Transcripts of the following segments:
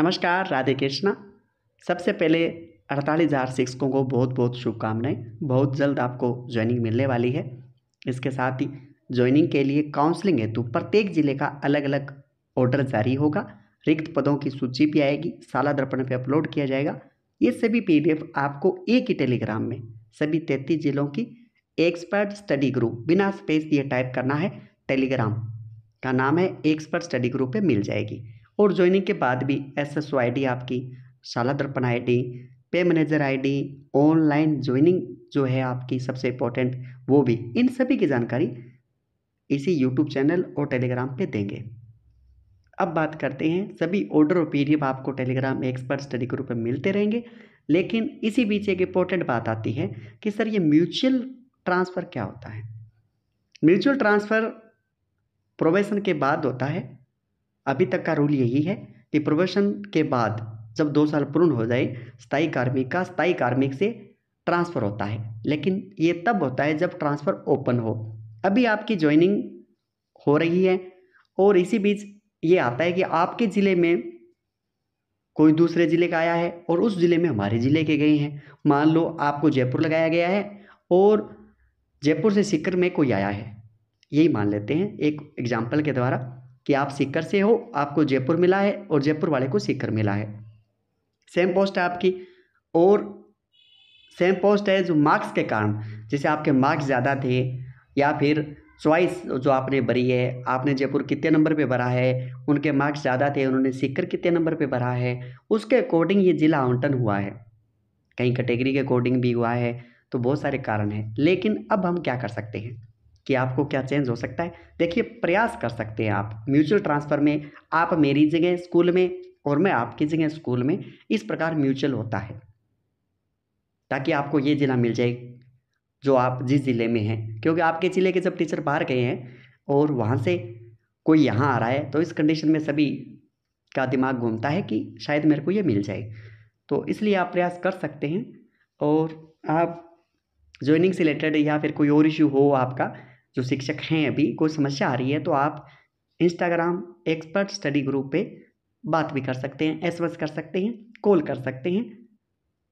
नमस्कार राधे कृष्णा सबसे पहले अड़तालीस हज़ार शिक्षकों को बहुत बहुत शुभकामनाएं बहुत जल्द आपको ज्वाइनिंग मिलने वाली है इसके साथ ही ज्वाइनिंग के लिए काउंसलिंग हेतु प्रत्येक जिले का अलग अलग ऑर्डर जारी होगा रिक्त पदों की सूची भी आएगी साला दर्पण पर अपलोड किया जाएगा ये सभी पी आपको एक ही टेलीग्राम में सभी तैंतीस जिलों की एक्सपर्ट स्टडी ग्रुप बिना स्पेस दिए टाइप करना है टेलीग्राम का नाम है एक्सपर्ट स्टडी ग्रुप पे मिल जाएगी और ज्वाइनिंग के बाद भी S S O I D आपकी Shala Darpan I D pay manager I D online joining जो है आपकी सबसे इम्पोर्टेंट वो भी इन सभी की जानकारी इसी यूट्यूब चैनल और टेलीग्राम पे देंगे अब बात करते हैं सभी ऑर्डर और पीडीएफ आपको टेलीग्राम एक्सपर्ट स्टडी ग्रुप में मिलते रहेंगे लेकिन इसी बीच एक इम्पोर्टेंट बात आती है कि सर ये म्यूचुअल ट्रांसफ़र क्या होता है म्यूचुअल ट्रांसफ़र प्रोवेशन के बाद होता है अभी तक का रूल यही है कि प्रोबेशन के बाद जब दो साल पूर्ण हो जाए स्थायी कार्मिक का स्थायी कार्मिक से ट्रांसफ़र होता है लेकिन ये तब होता है जब ट्रांसफ़र ओपन हो अभी आपकी ज्वाइनिंग हो रही है और इसी बीच ये आता है कि आपके ज़िले में कोई दूसरे ज़िले का आया है और उस ज़िले में हमारे ज़िले के गए हैं मान लो आपको जयपुर लगाया गया है और जयपुर से सीकर में कोई आया है यही मान लेते हैं एक एग्जाम्पल के द्वारा कि आप सीकर से हो आपको जयपुर मिला है और जयपुर वाले को सीकर मिला है सेम पोस्ट है आपकी और सेम पोस्ट है जो मार्क्स के कारण जैसे आपके मार्क्स ज़्यादा थे या फिर चॉइस जो आपने भरी है आपने जयपुर कितने नंबर पे भरा है उनके मार्क्स ज़्यादा थे उन्होंने सीकर कितने नंबर पे भरा है उसके अकॉर्डिंग ये ज़िला आवंटन हुआ है कहीं कैटेगरी के अकॉर्डिंग भी हुआ है तो बहुत सारे कारण हैं लेकिन अब हम क्या कर सकते हैं कि आपको क्या चेंज हो सकता है देखिए प्रयास कर सकते हैं आप म्यूचुअल ट्रांसफ़र में आप मेरी जगह स्कूल में और मैं आपकी जगह स्कूल में इस प्रकार म्यूचुअल होता है ताकि आपको ये ज़िला मिल जाए जो आप जिस ज़िले में हैं क्योंकि आपके ज़िले के जब टीचर बाहर गए हैं और वहाँ से कोई यहाँ आ रहा है तो इस कंडीशन में सभी का दिमाग घूमता है कि शायद मेरे को ये मिल जाए तो इसलिए आप प्रयास कर सकते हैं और आप ज्वाइनिंग से रिलेटेड या फिर कोई और इश्यू हो आपका जो शिक्षक हैं अभी कोई समस्या आ रही है तो आप इंस्टाग्राम एक्सपर्ट स्टडी ग्रुप पे बात भी कर सकते हैं एस कर सकते हैं कॉल कर सकते हैं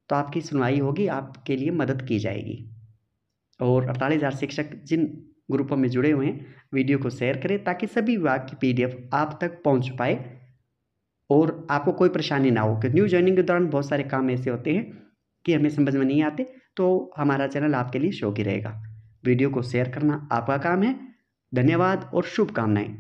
तो आपकी सुनवाई होगी आपके लिए मदद की जाएगी और अड़तालीस हज़ार शिक्षक जिन ग्रुपों में जुड़े हुए हैं वीडियो को शेयर करें ताकि सभी विभाग की पी आप तक पहुँच पाए और आपको कोई परेशानी ना हो क्योंकि न्यू ज्वाइनिंग के दौरान बहुत सारे काम ऐसे होते हैं कि हमें समझ में नहीं आते तो हमारा चैनल आपके लिए शो की रहेगा वीडियो को शेयर करना आपका काम है धन्यवाद और शुभकामनाएं